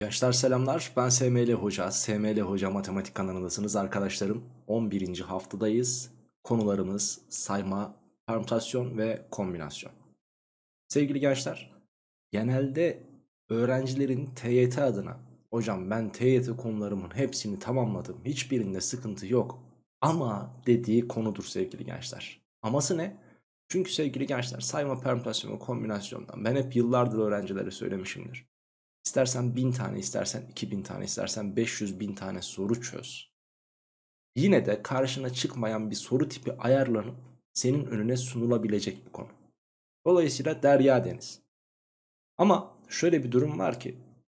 Gençler selamlar ben SML Hoca, SML Hoca Matematik kanalındasınız arkadaşlarım. 11. haftadayız. Konularımız sayma, permütasyon ve kombinasyon. Sevgili gençler, genelde öğrencilerin TYT adına hocam ben TYT konularımın hepsini tamamladım hiçbirinde sıkıntı yok ama dediği konudur sevgili gençler. Aması ne? Çünkü sevgili gençler sayma, permütasyon ve kombinasyondan ben hep yıllardır öğrencilere söylemişimdir. İstersen 1000 tane, istersen 2000 tane, istersen 500 bin tane soru çöz. Yine de karşına çıkmayan bir soru tipi ayarlanıp senin önüne sunulabilecek bir konu. Dolayısıyla derya deniz. Ama şöyle bir durum var ki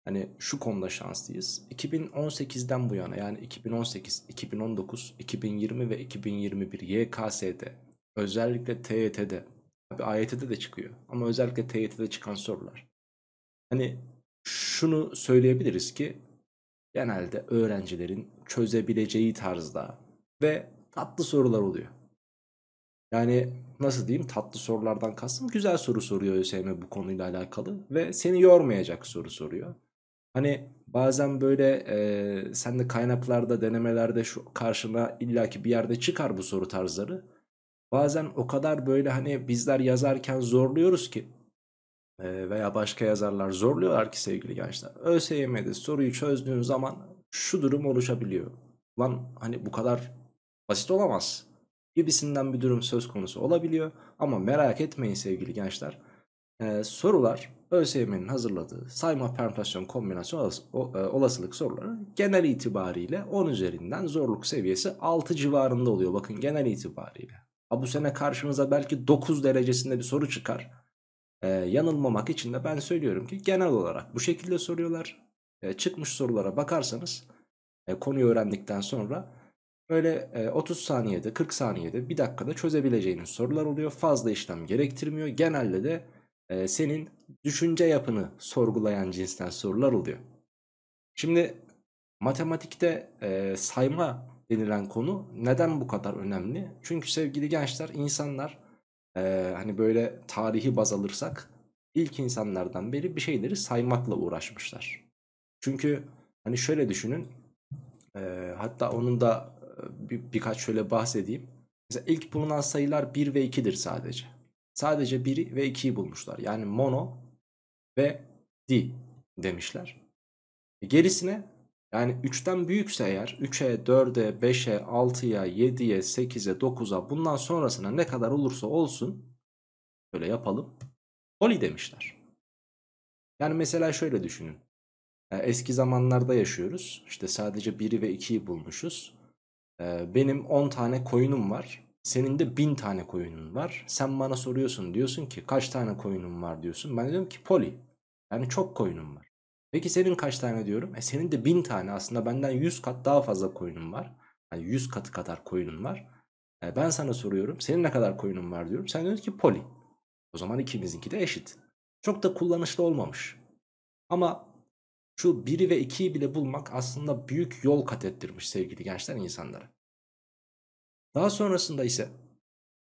hani şu konuda şanslıyız. 2018'den bu yana yani 2018, 2019, 2020 ve 2021 YKS'de özellikle TYT'de tabi AYT'de de çıkıyor ama özellikle TYT'de çıkan sorular. Hani şunu söyleyebiliriz ki genelde öğrencilerin çözebileceği tarzda ve tatlı sorular oluyor. Yani nasıl diyeyim tatlı sorulardan kastım güzel soru soruyor ÖSYM bu konuyla alakalı ve seni yormayacak soru soruyor. Hani bazen böyle e, sen de kaynaklarda denemelerde şu karşına illaki bir yerde çıkar bu soru tarzları. Bazen o kadar böyle hani bizler yazarken zorluyoruz ki ee, veya başka yazarlar zorluyorlar ki sevgili gençler. ÖSYM'de soruyu çözdüğün zaman şu durum oluşabiliyor. Lan hani bu kadar basit olamaz gibisinden bir durum söz konusu olabiliyor. Ama merak etmeyin sevgili gençler. Ee, sorular ÖSYM'nin hazırladığı sayma permütasyon kombinasyon e, olasılık soruları genel itibariyle 10 üzerinden zorluk seviyesi 6 civarında oluyor. Bakın genel itibariyle. Ha, bu sene karşımıza belki 9 derecesinde bir soru çıkar e, yanılmamak için de ben söylüyorum ki genel olarak bu şekilde soruyorlar. E, çıkmış sorulara bakarsanız e, konuyu öğrendikten sonra böyle e, 30 saniyede 40 saniyede bir dakikada çözebileceğiniz sorular oluyor. Fazla işlem gerektirmiyor. Genelde de e, senin düşünce yapını sorgulayan cinsten sorular oluyor. Şimdi matematikte e, sayma denilen konu neden bu kadar önemli? Çünkü sevgili gençler insanlar e, hani böyle tarihi baz alırsak ilk insanlardan beri bir şeyleri saymakla uğraşmışlar. Çünkü hani şöyle düşünün e, hatta onun da e, bir, birkaç şöyle bahsedeyim. Mesela ilk bulunan sayılar 1 ve 2'dir sadece. Sadece 1'i ve 2'yi bulmuşlar. Yani mono ve di demişler. E, gerisine yani 3'ten büyükse eğer 3'e, 4'e, 5'e, 6'ya, 7'ye, 8'e, 9'a bundan sonrasına ne kadar olursa olsun böyle yapalım. Poli demişler. Yani mesela şöyle düşünün. E, eski zamanlarda yaşıyoruz. İşte sadece 1'i ve 2'yi bulmuşuz. E, benim 10 tane koyunum var. Senin de 1000 tane koyunun var. Sen bana soruyorsun diyorsun ki kaç tane koyunum var diyorsun. Ben diyorum ki poli. Yani çok koyunum var. Peki senin kaç tane diyorum? E senin de 1000 tane aslında benden 100 kat daha fazla koyunun var. Yani 100 katı kadar koyunun var. E ben sana soruyorum senin ne kadar koyunun var diyorum. Sen diyorsun ki poli. O zaman ikimizinki de eşit. Çok da kullanışlı olmamış. Ama şu 1'i ve 2'yi bile bulmak aslında büyük yol kat ettirmiş sevgili gençler insanlara. Daha sonrasında ise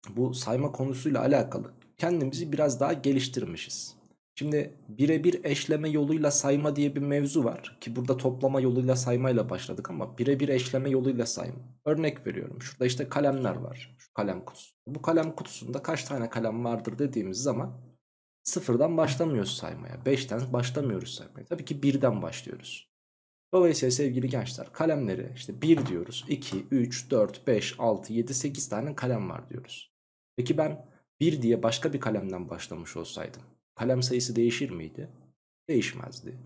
bu sayma konusuyla alakalı kendimizi biraz daha geliştirmişiz. Şimdi birebir eşleme yoluyla sayma diye bir mevzu var. Ki burada toplama yoluyla saymayla başladık ama birebir eşleme yoluyla sayma. Örnek veriyorum. Şurada işte kalemler var. Şu kalem kutusu. Bu kalem kutusunda kaç tane kalem vardır dediğimiz zaman sıfırdan başlamıyoruz saymaya. beşten başlamıyoruz saymaya. Tabii ki birden başlıyoruz. Dolayısıyla sevgili gençler kalemleri işte bir diyoruz. 2, 3, 4, 5, 6, 7, 8 tane kalem var diyoruz. Peki ben bir diye başka bir kalemden başlamış olsaydım kalem sayısı değişir miydi? Değişmezdi.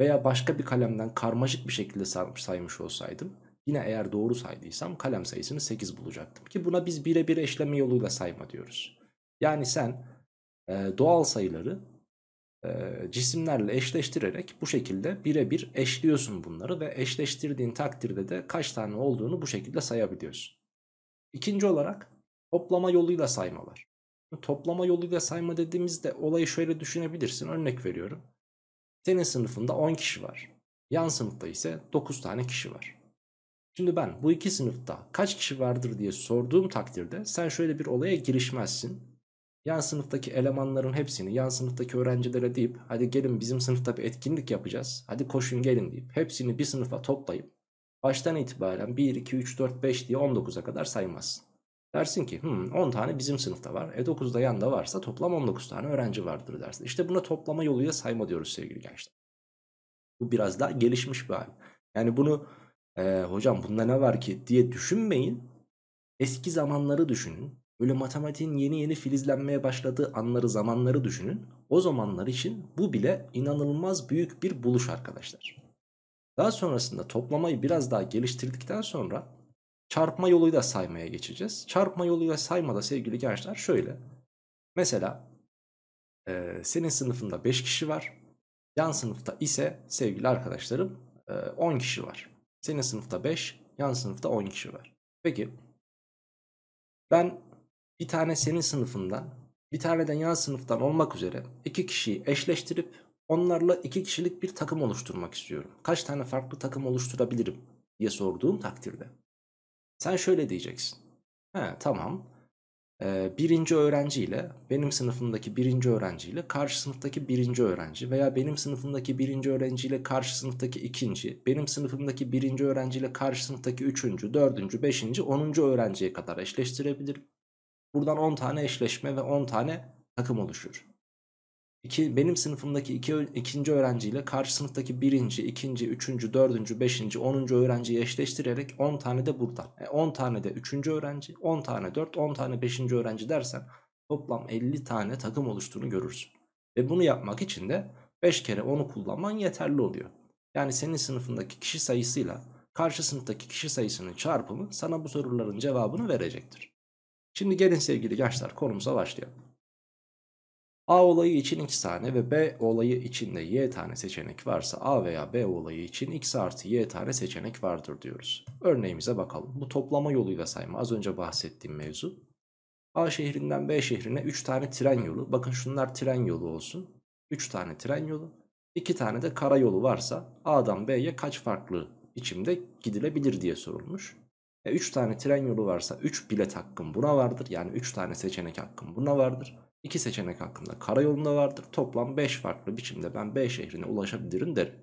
Veya başka bir kalemden karmaşık bir şekilde saymış olsaydım yine eğer doğru saydıysam kalem sayısını 8 bulacaktım. Ki buna biz birebir eşleme yoluyla sayma diyoruz. Yani sen e, doğal sayıları e, cisimlerle eşleştirerek bu şekilde birebir eşliyorsun bunları ve eşleştirdiğin takdirde de kaç tane olduğunu bu şekilde sayabiliyorsun. İkinci olarak toplama yoluyla saymalar. Toplama yoluyla sayma dediğimizde olayı şöyle düşünebilirsin. Örnek veriyorum. Senin sınıfında 10 kişi var. Yan sınıfta ise 9 tane kişi var. Şimdi ben bu iki sınıfta kaç kişi vardır diye sorduğum takdirde sen şöyle bir olaya girişmezsin. Yan sınıftaki elemanların hepsini yan sınıftaki öğrencilere deyip hadi gelin bizim sınıfta bir etkinlik yapacağız. Hadi koşun gelin deyip hepsini bir sınıfa toplayıp baştan itibaren 1, 2, 3, 4, 5 diye 19'a kadar saymazsın. Dersin ki 10 hmm, tane bizim sınıfta var. E 9'da da varsa toplam 19 tane öğrenci vardır dersin. İşte buna toplama yoluyla sayma diyoruz sevgili gençler. Bu biraz daha gelişmiş bir hal. Yani bunu e, hocam bunda ne var ki diye düşünmeyin. Eski zamanları düşünün. Böyle matematiğin yeni yeni filizlenmeye başladığı anları zamanları düşünün. O zamanlar için bu bile inanılmaz büyük bir buluş arkadaşlar. Daha sonrasında toplamayı biraz daha geliştirdikten sonra Çarpma yoluyla saymaya geçeceğiz. Çarpma yoluyla saymada sevgili gençler şöyle. Mesela e, senin sınıfında 5 kişi var. Yan sınıfta ise sevgili arkadaşlarım 10 kişi var. Senin sınıfta 5, yan sınıfta 10 kişi var. Peki ben bir tane senin sınıfından bir tane de yan sınıftan olmak üzere iki kişiyi eşleştirip onlarla iki kişilik bir takım oluşturmak istiyorum. Kaç tane farklı takım oluşturabilirim diye sorduğum takdirde sen şöyle diyeceksin. He tamam. Ee, birinci öğrenciyle benim sınıfımdaki birinci öğrenciyle karşı sınıftaki birinci öğrenci veya benim sınıfımdaki birinci öğrenciyle karşı sınıftaki ikinci, benim sınıfımdaki birinci öğrenciyle karşı sınıftaki üçüncü, dördüncü, beşinci, onuncu öğrenciye kadar eşleştirebilirim. Buradan 10 tane eşleşme ve 10 tane takım oluşur. İki, benim sınıfımdaki iki, ikinci öğrenciyle karşı sınıftaki birinci, ikinci, üçüncü, dördüncü, beşinci, onuncu öğrenciyi eşleştirerek on tane de buradan. E on tane de üçüncü öğrenci, on tane dört, on tane beşinci öğrenci dersen toplam 50 tane takım oluştuğunu görürsün. Ve bunu yapmak için de 5 kere 10'u kullanman yeterli oluyor. Yani senin sınıfındaki kişi sayısıyla karşı sınıftaki kişi sayısının çarpımı sana bu soruların cevabını verecektir. Şimdi gelin sevgili gençler konumuza başlayalım. A olayı için x tane ve B olayı için de y tane seçenek varsa A veya B olayı için x artı y tane seçenek vardır diyoruz. Örneğimize bakalım. Bu toplama yoluyla sayma az önce bahsettiğim mevzu. A şehrinden B şehrine 3 tane tren yolu. Bakın şunlar tren yolu olsun. 3 tane tren yolu. 2 tane de karayolu varsa A'dan B'ye kaç farklı biçimde gidilebilir diye sorulmuş. 3 e, tane tren yolu varsa 3 bilet hakkım buna vardır. Yani 3 tane seçenek hakkım buna vardır. İki seçenek hakkında karayolunda vardır. Toplam 5 farklı biçimde ben B şehrine ulaşabilirim derim.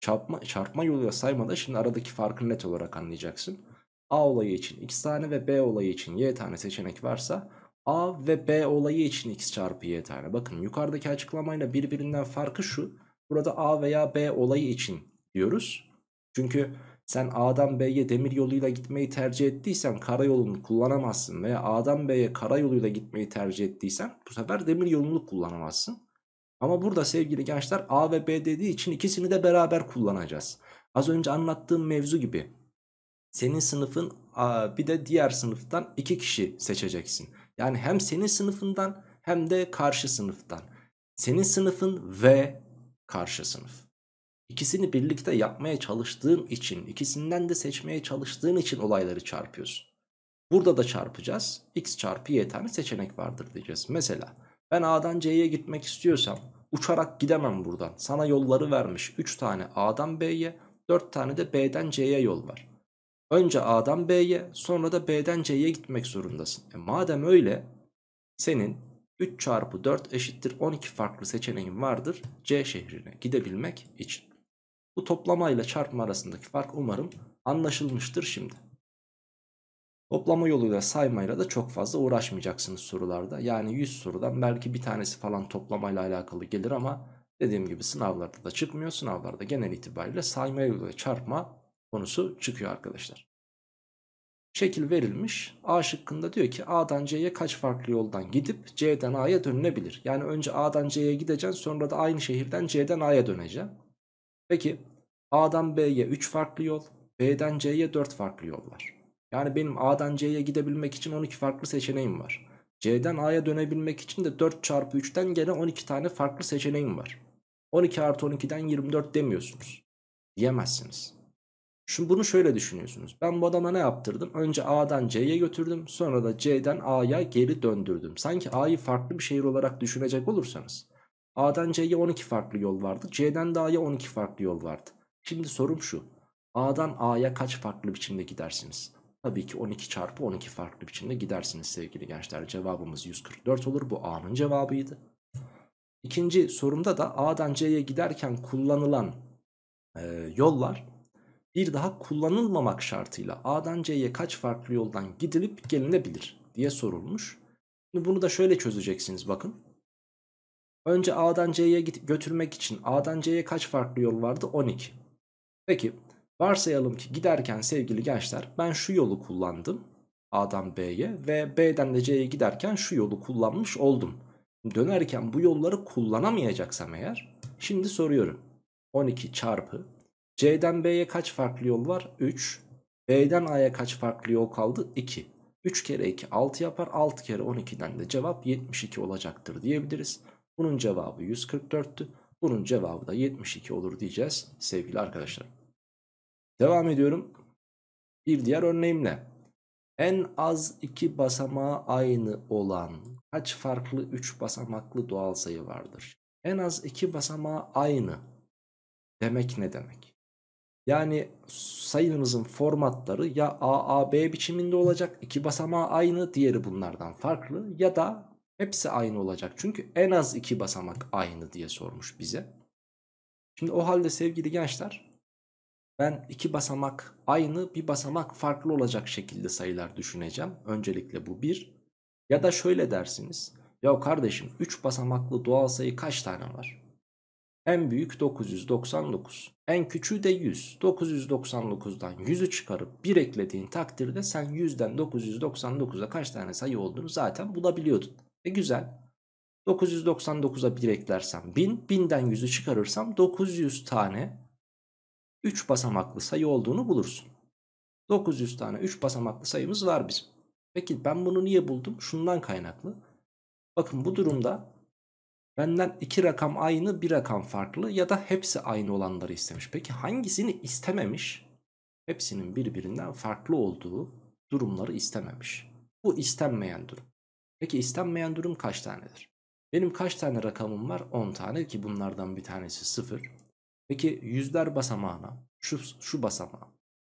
Çarpma, çarpma yoluyla saymada şimdi aradaki farkı net olarak anlayacaksın. A olayı için x tane ve B olayı için y tane seçenek varsa A ve B olayı için x çarpı y tane. Bakın yukarıdaki açıklamayla birbirinden farkı şu. Burada A veya B olayı için diyoruz. Çünkü sen A'dan B'ye demir yoluyla gitmeyi tercih ettiysen karayolunu kullanamazsın. Veya A'dan B'ye karayoluyla gitmeyi tercih ettiysen bu sefer demir yolunu kullanamazsın. Ama burada sevgili gençler A ve B dediği için ikisini de beraber kullanacağız. Az önce anlattığım mevzu gibi. Senin sınıfın bir de diğer sınıftan iki kişi seçeceksin. Yani hem senin sınıfından hem de karşı sınıftan. Senin sınıfın ve karşı sınıf. İkisini birlikte yapmaya çalıştığın için, ikisinden de seçmeye çalıştığın için olayları çarpıyorsun. Burada da çarpacağız. X çarpı Y tane seçenek vardır diyeceğiz. Mesela ben A'dan C'ye gitmek istiyorsam uçarak gidemem buradan. Sana yolları vermiş. 3 tane A'dan B'ye, 4 tane de B'den C'ye yol var. Önce A'dan B'ye sonra da B'den C'ye gitmek zorundasın. E madem öyle senin 3 çarpı 4 eşittir 12 farklı seçeneğin vardır C şehrine gidebilmek için. Bu toplama ile çarpma arasındaki fark umarım anlaşılmıştır şimdi. Toplama yoluyla saymayla da çok fazla uğraşmayacaksınız sorularda. Yani 100 sorudan belki bir tanesi falan toplamayla alakalı gelir ama dediğim gibi sınavlarda da çıkmıyor. Sınavlarda genel itibariyle sayma yoluyla çarpma konusu çıkıyor arkadaşlar. Şekil verilmiş. A şıkkında diyor ki A'dan C'ye kaç farklı yoldan gidip C'den A'ya dönülebilir. Yani önce A'dan C'ye gideceksin sonra da aynı şehirden C'den A'ya döneceksin. Peki A'dan B'ye 3 farklı yol, B'den C'ye 4 farklı yol var. Yani benim A'dan C'ye gidebilmek için 12 farklı seçeneğim var. C'den A'ya dönebilmek için de 4 çarpı 3'ten gene 12 tane farklı seçeneğim var. 12 artı 12'den 24 demiyorsunuz. Diyemezsiniz. Şimdi bunu şöyle düşünüyorsunuz. Ben bu adama ne yaptırdım? Önce A'dan C'ye götürdüm. Sonra da C'den A'ya geri döndürdüm. Sanki A'yı farklı bir şehir olarak düşünecek olursanız. A'dan C'ye 12 farklı yol vardı. C'den de A'ya 12 farklı yol vardı. Şimdi sorum şu. A'dan A'ya kaç farklı biçimde gidersiniz? Tabii ki 12 çarpı 12 farklı biçimde gidersiniz sevgili gençler. Cevabımız 144 olur. Bu A'nın cevabıydı. İkinci sorumda da A'dan C'ye giderken kullanılan e, yollar bir daha kullanılmamak şartıyla A'dan C'ye kaç farklı yoldan gidilip gelinebilir diye sorulmuş. Şimdi bunu da şöyle çözeceksiniz bakın. Önce A'dan C'ye götürmek için A'dan C'ye kaç farklı yol vardı? 12. Peki varsayalım ki giderken sevgili gençler ben şu yolu kullandım. A'dan B'ye ve B'den de C'ye giderken şu yolu kullanmış oldum. Dönerken bu yolları kullanamayacaksam eğer şimdi soruyorum. 12 çarpı C'den B'ye kaç farklı yol var? 3. B'den A'ya kaç farklı yol kaldı? 2. 3 kere 2 6 yapar. 6 kere 12'den de cevap 72 olacaktır diyebiliriz. Bunun cevabı 144'tü. Bunun cevabı da 72 olur diyeceğiz sevgili arkadaşlar. Devam ediyorum. Bir diğer örneğimle. En az iki basamağı aynı olan kaç farklı 3 basamaklı doğal sayı vardır? En az iki basamağı aynı demek ne demek? Yani sayımızın formatları ya AAB biçiminde olacak. iki basamağı aynı diğeri bunlardan farklı. Ya da Hepsi aynı olacak. Çünkü en az iki basamak aynı diye sormuş bize. Şimdi o halde sevgili gençler ben iki basamak aynı bir basamak farklı olacak şekilde sayılar düşüneceğim. Öncelikle bu bir. Ya da şöyle dersiniz. Ya kardeşim 3 basamaklı doğal sayı kaç tane var? En büyük 999. En küçüğü de 100. 999'dan 100'ü çıkarıp 1 eklediğin takdirde sen 100'den 999'a kaç tane sayı olduğunu zaten bulabiliyordun. E güzel. 999'a 1 eklersem 1000. 1000'den 100'ü çıkarırsam 900 tane 3 basamaklı sayı olduğunu bulursun. 900 tane 3 basamaklı sayımız var bizim. Peki ben bunu niye buldum? Şundan kaynaklı. Bakın bu durumda benden iki rakam aynı bir rakam farklı ya da hepsi aynı olanları istemiş. Peki hangisini istememiş? Hepsinin birbirinden farklı olduğu durumları istememiş. Bu istenmeyen durum. Peki istenmeyen durum kaç tanedir? Benim kaç tane rakamım var? 10 tane ki bunlardan bir tanesi 0. Peki yüzler basamağına şu, şu basamağa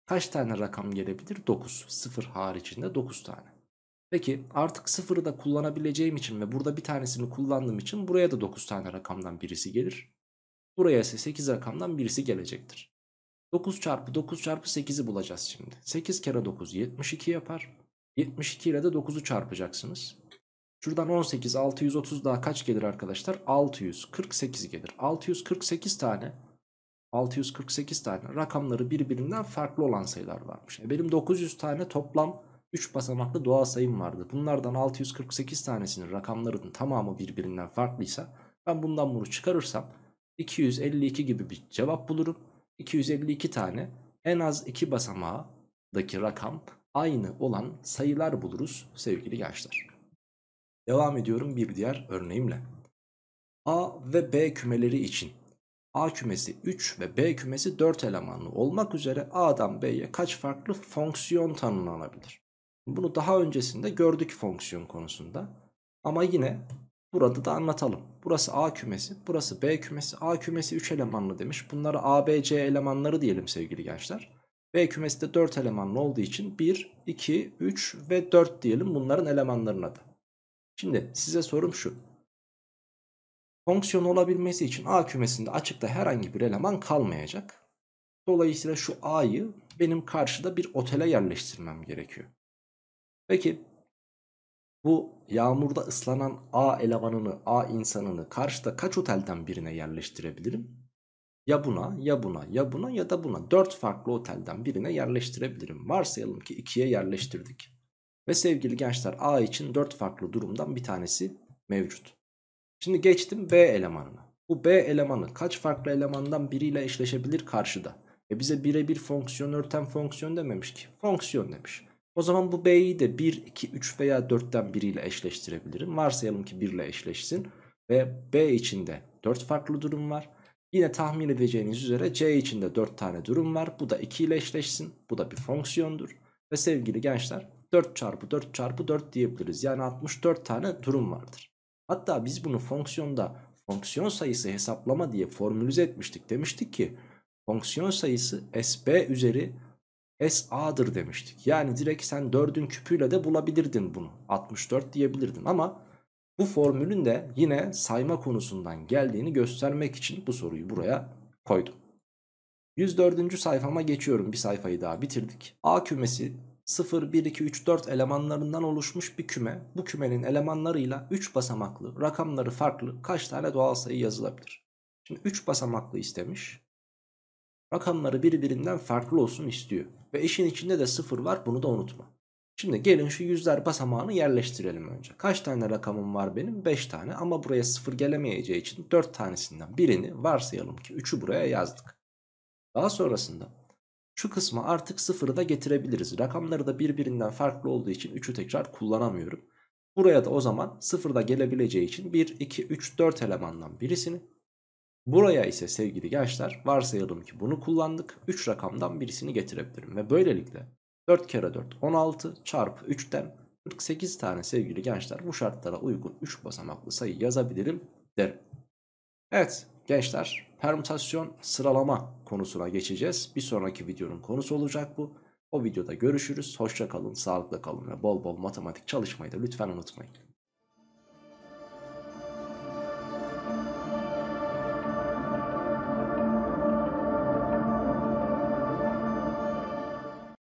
kaç tane rakam gelebilir? 9. 0 haricinde 9 tane. Peki artık 0'ı da kullanabileceğim için ve burada bir tanesini kullandığım için buraya da 9 tane rakamdan birisi gelir. Buraya ise 8 rakamdan birisi gelecektir. 9 çarpı 9 çarpı 8'i bulacağız şimdi. 8 kere 9 72 yapar. 72 ile de 9'u çarpacaksınız. Şuradan 18 630 daha kaç gelir arkadaşlar? 648 gelir. 648 tane 648 tane rakamları birbirinden farklı olan sayılar varmış. E, benim 900 tane toplam 3 basamaklı doğal sayım vardı. Bunlardan 648 tanesinin rakamlarının tamamı birbirinden farklıysa ben bundan bunu çıkarırsam 252 gibi bir cevap bulurum. 252 tane en az 2 basamağdaki rakam aynı olan sayılar buluruz sevgili gençler. Devam ediyorum bir diğer örneğimle. A ve B kümeleri için A kümesi 3 ve B kümesi 4 elemanlı olmak üzere A'dan B'ye kaç farklı fonksiyon tanımlanabilir? Bunu daha öncesinde gördük fonksiyon konusunda. Ama yine burada da anlatalım. Burası A kümesi, burası B kümesi. A kümesi 3 elemanlı demiş. Bunlara A, B, C elemanları diyelim sevgili gençler. B kümesi de 4 elemanlı olduğu için 1, 2, 3 ve 4 diyelim bunların elemanlarına da. Şimdi size sorum şu. Fonksiyon olabilmesi için A kümesinde açıkta herhangi bir eleman kalmayacak. Dolayısıyla şu A'yı benim karşıda bir otele yerleştirmem gerekiyor. Peki bu yağmurda ıslanan A elemanını, A insanını karşıda kaç otelden birine yerleştirebilirim? Ya buna, ya buna, ya buna ya da buna. dört farklı otelden birine yerleştirebilirim. Varsayalım ki ikiye yerleştirdik. Ve sevgili gençler A için 4 farklı durumdan bir tanesi mevcut. Şimdi geçtim B elemanına. Bu B elemanı kaç farklı elemandan biriyle eşleşebilir karşıda? E bize birebir fonksiyon, örten fonksiyon dememiş ki. Fonksiyon demiş. O zaman bu B'yi de 1, 2, 3 veya 4'ten biriyle eşleştirebilirim. Varsayalım ki 1 ile eşleşsin. Ve B içinde 4 farklı durum var. Yine tahmin edeceğiniz üzere C içinde 4 tane durum var. Bu da 2 ile eşleşsin. Bu da bir fonksiyondur. Ve sevgili gençler 4 çarpı 4 çarpı 4 diyebiliriz. Yani 64 tane durum vardır. Hatta biz bunu fonksiyonda fonksiyon sayısı hesaplama diye formülize etmiştik. Demiştik ki fonksiyon sayısı SB üzeri SA'dır demiştik. Yani direkt sen 4'ün küpüyle de bulabilirdin bunu. 64 diyebilirdin ama bu formülün de yine sayma konusundan geldiğini göstermek için bu soruyu buraya koydum. 104. sayfama geçiyorum. Bir sayfayı daha bitirdik. A kümesi 0, 1, 2, 3, 4 elemanlarından oluşmuş bir küme. Bu kümenin elemanlarıyla 3 basamaklı, rakamları farklı kaç tane doğal sayı yazılabilir? Şimdi 3 basamaklı istemiş. Rakamları birbirinden farklı olsun istiyor. Ve eşin içinde de 0 var bunu da unutma. Şimdi gelin şu yüzler basamağını yerleştirelim önce. Kaç tane rakamım var benim? 5 tane ama buraya 0 gelemeyeceği için 4 tanesinden birini varsayalım ki 3'ü buraya yazdık. Daha sonrasında şu kısmı artık sıfırı da getirebiliriz. Rakamları da birbirinden farklı olduğu için 3'ü tekrar kullanamıyorum. Buraya da o zaman sıfırda gelebileceği için 1, 2, 3, 4 elemandan birisini. Buraya ise sevgili gençler varsayalım ki bunu kullandık. 3 rakamdan birisini getirebilirim. Ve böylelikle 4 kere 4 16 çarpı 3'ten 48 tane sevgili gençler bu şartlara uygun 3 basamaklı sayı yazabilirim derim. Evet gençler permütasyon sıralama konusuna geçeceğiz. Bir sonraki videonun konusu olacak bu. O videoda görüşürüz. Hoşça kalın, sağlıkla kalın ve bol bol matematik çalışmayı da lütfen unutmayın.